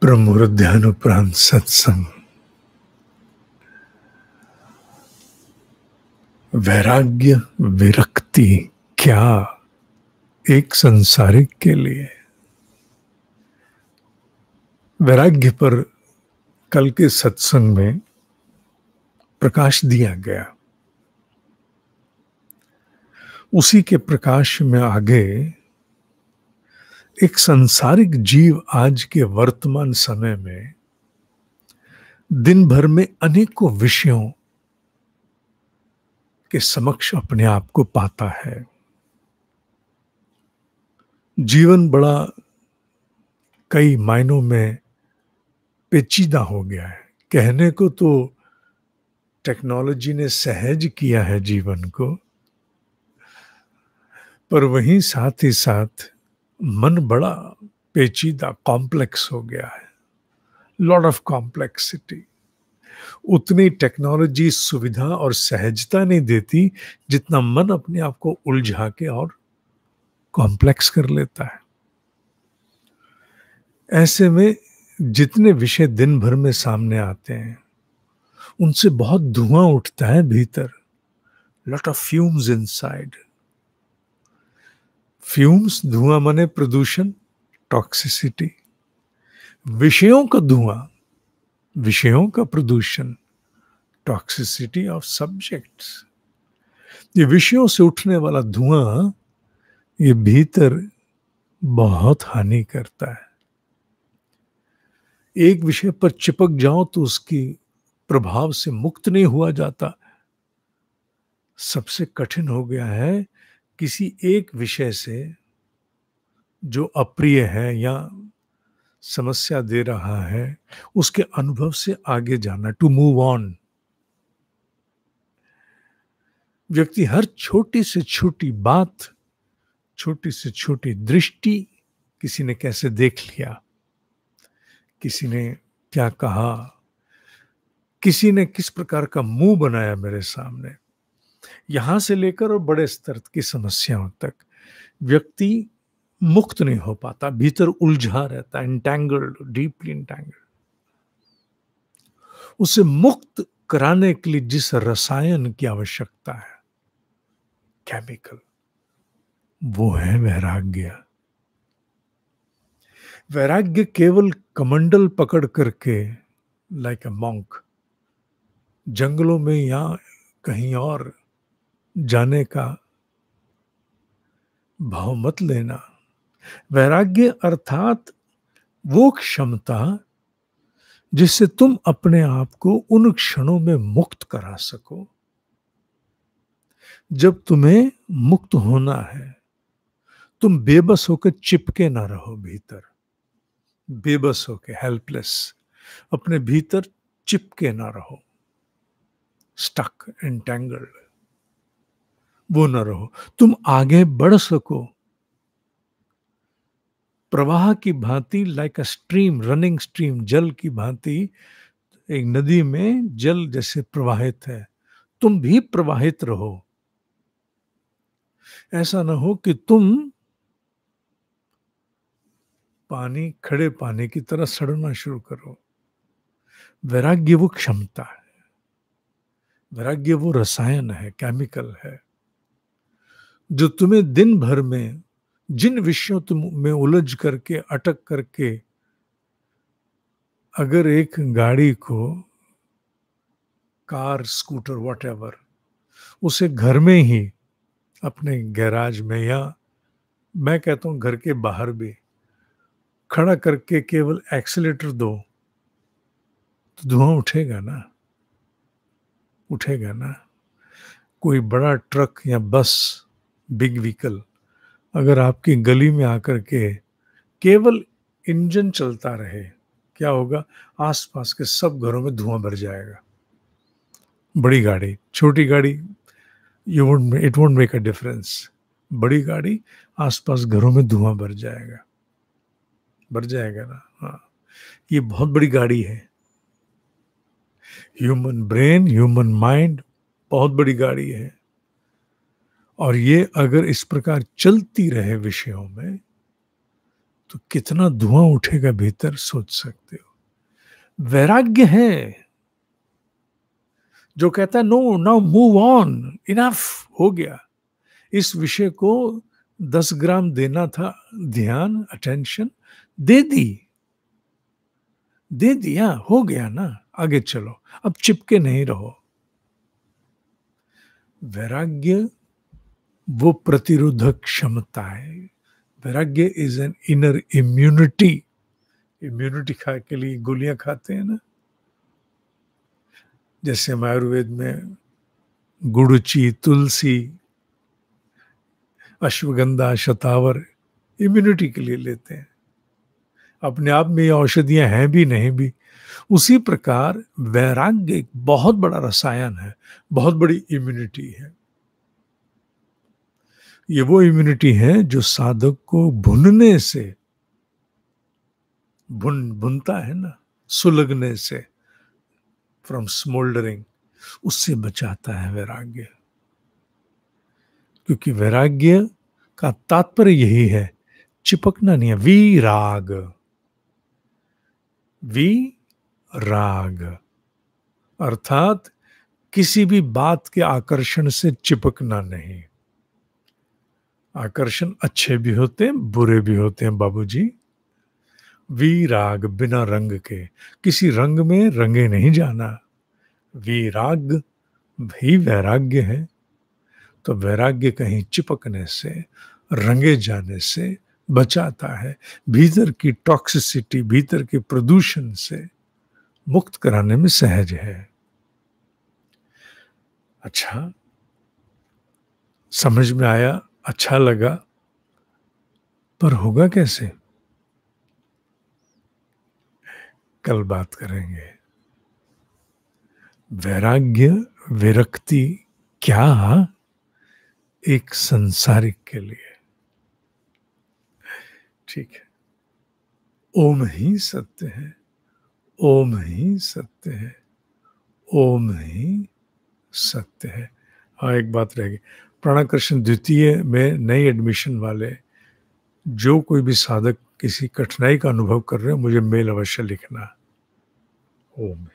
उपरांत सत्संग वैराग्य विरक्ति क्या एक संसारिक के लिए वैराग्य पर कल के सत्संग में प्रकाश दिया गया उसी के प्रकाश में आगे एक संसारिक जीव आज के वर्तमान समय में दिन भर में अनेकों विषयों के समक्ष अपने आप को पाता है जीवन बड़ा कई मायनों में पेचीदा हो गया है कहने को तो टेक्नोलॉजी ने सहज किया है जीवन को पर वहीं साथ ही साथ मन बड़ा पेचीदा कॉम्प्लेक्स हो गया है लॉट ऑफ कॉम्प्लेक्सिटी उतनी टेक्नोलॉजी सुविधा और सहजता नहीं देती जितना मन अपने आप को उलझा के और कॉम्प्लेक्स कर लेता है ऐसे में जितने विषय दिन भर में सामने आते हैं उनसे बहुत धुआं उठता है भीतर lot of fumes inside fumes धुआं माने प्रदूषण टॉक्सिसिटी विषयों का धुआं विषयों का प्रदूषण टॉक्सिसिटी ऑफ सब्जेक्ट्स ये विषयों से उठने वाला धुआं ये भीतर बहुत हानि करता है एक विषय पर चिपक जाओ तो उसकी प्रभाव से मुक्त नहीं हुआ जाता सबसे कठिन हो गया है किसी एक विषय से जो अप्रिय है या समस्या दे रहा है उसके अनुभव से आगे जाना टू मूव ऑन व्यक्ति हर छोटी से छोटी बात छोटी से छोटी दृष्टि किसी ने कैसे देख लिया किसी ने क्या कहा किसी ने किस प्रकार का मुंह बनाया मेरे सामने यहाँ से लेकर और बड़े स्तर की समस्याओं तक व्यक्ति मुक्त नहीं हो पाता भीतर उलझा रहता इंटैंगल्ड डीपली इंटैंगल्ड उसे मुक्त कराने के लिए जिस रसायन की आवश्यकता है केमिकल वो है वैराग्य वैराग्य केवल कमंडल पकड़ करके लाइक अ ए मॉन्क जंगलों में या कहीं और जाने का भाव मत लेना वैराग्य अर्थात वो क्षमता जिससे तुम अपने आप को उन क्षणों में मुक्त करा सको जब तुम्हें मुक्त होना है तुम बेबस होकर चिपके ना रहो भीतर बेबस होके हेल्पलेस अपने भीतर चिपके ना रहो स्टक टैंगल्ड वो न रहो तुम आगे बढ़ सको प्रवाह की भांति like a stream running stream जल की भांति एक नदी में जल जैसे प्रवाहित है तुम भी प्रवाहित रहो ऐसा ना हो कि तुम पानी खड़े पानी की तरह सड़ना शुरू करो वैराग्य वो क्षमता है वैराग्य वो रसायन है केमिकल है जो तुम्हें दिन भर में जिन विषयों तुम में उलझ करके अटक करके अगर एक गाड़ी को कार स्कूटर वट उसे घर में ही अपने गैराज में या मैं कहता हूँ घर के बाहर भी खड़ा करके केवल एक्सीटर दो तो धुआं उठेगा ना उठेगा ना कोई बड़ा ट्रक या बस बिग व्हीकल अगर आपकी गली में आकर के केवल इंजन चलता रहे क्या होगा आसपास के सब घरों में धुआं भर जाएगा बड़ी गाड़ी छोटी गाड़ी you vote it won't make a difference बड़ी गाड़ी आसपास घरों में धुआं भर जाएगा भर जाएगा ना हाँ ये बहुत बड़ी गाड़ी है ह्यूमन ब्रेन ह्यूमन माइंड बहुत बड़ी गाड़ी है और ये अगर इस प्रकार चलती रहे विषयों में तो कितना धुआं उठेगा भीतर सोच सकते हो वैराग्य है जो कहता है no now move on enough हो गया इस विषय को दस ग्राम देना था ध्यान अटेंशन दे दी दे दिया हो गया ना आगे चलो अब चिपके नहीं रहो वैराग्य वो प्रतिरोधक क्षमता है वैराग्य is an inner immunity immunity खा के लिए गोलियां खाते हैं ना जैसे हम आयुर्वेद में गुड़ची तुलसी अश्वगंधा शतावर इम्यूनिटी के लिए लेते हैं अपने आप में ये औषधियां हैं भी नहीं भी उसी प्रकार वैराग्य एक बहुत बड़ा रसायन है बहुत बड़ी इम्यूनिटी है ये वो इम्यूनिटी है जो साधक को भुनने से भुन भुनता है ना सुलगने से फ्रॉम स्मोल्डरिंग उससे बचाता है वैराग्य क्योंकि वैराग्य का तात्पर्य यही है चिपकना नहीं है राग वी राग अर्थात किसी भी बात के आकर्षण से चिपकना नहीं आकर्षण अच्छे भी होते हैं बुरे भी होते हैं बाबूजी वीराग बिना रंग के किसी रंग में रंगे नहीं जाना वीराग भी वैराग्य है तो वैराग्य कहीं चिपकने से रंगे जाने से बचाता है भीतर की टॉक्सिसिटी भीतर के प्रदूषण से मुक्त कराने में सहज है अच्छा समझ में आया अच्छा लगा पर होगा कैसे कल बात करेंगे वैराग्य विरक्ति क्या हाँ? एक संसारिक के लिए ठीक है ओम ही सत्य है ओम ही सत्य है ओम ही सत्य है हाँ एक बात रह गई प्राणाकर्षण कृष्ण द्वितीय में नए एडमिशन वाले जो कोई भी साधक किसी कठिनाई का अनुभव कर रहे हो मुझे मेल अवश्य लिखना ओम